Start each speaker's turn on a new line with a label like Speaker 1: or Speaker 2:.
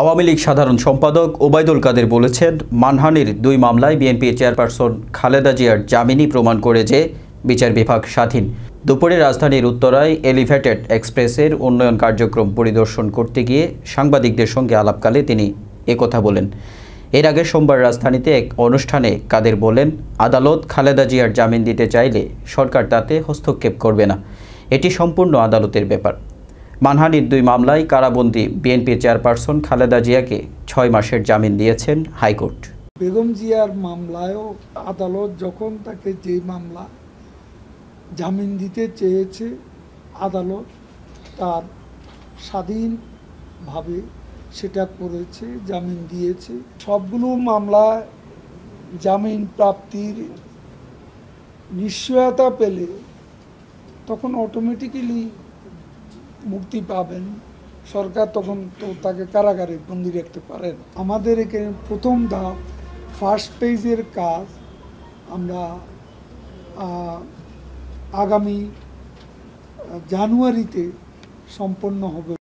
Speaker 1: আওয়ামী লীগ সাধারণ সম্পাদক ওবায়দুল কাদের বলেছেন মানহানির দুই মামলায় বিএনপির চেয়ারপারসন খালেদা জিয়ার জামিনই প্রমাণ করে যে বিচার বিভাগ স্বাধীন দুপুরে রাজধানীর উত্তরায় এলিভেটেড এক্সপ্রেসের উন্নয়ন কার্যক্রম পরিদর্শন করতে গিয়ে সাংবাদিকদের সঙ্গে আলাপকালে তিনি একথা বলেন এর আগে সোমবার রাজধানীতে এক অনুষ্ঠানে কাদের বলেন আদালত খালেদা জিয়ার জামিন দিতে চাইলে সরকার তাতে হস্তক্ষেপ করবে না এটি সম্পূর্ণ আদালতের ব্যাপার মানহানির দুই মামলায় কারাবন্দি বিএনপি চেয়ারপারসন খালেদা জিয়াকে ছয় মাসের জামিন দিয়েছেন হাইকোর্ট
Speaker 2: বেগম জিয়ার মামলায়ও আদালত যখন তাকে যে মামলা জামিন দিতে চেয়েছে আদালত তার স্বাধীনভাবে সেটা করেছে জামিন দিয়েছে সবগুলো মামলা জামিন প্রাপ্তির নিশ্চয়তা পেলে তখন অটোমেটিক্যালি মুক্তি পাবেন সরকার তখন তো তাকে কারাগারে বন্দি রাখতে পারে না আমাদের এখানে প্রথম ধাপ ফার্স্ট পেজের কাজ আমরা আগামী জানুয়ারিতে সম্পন্ন হবে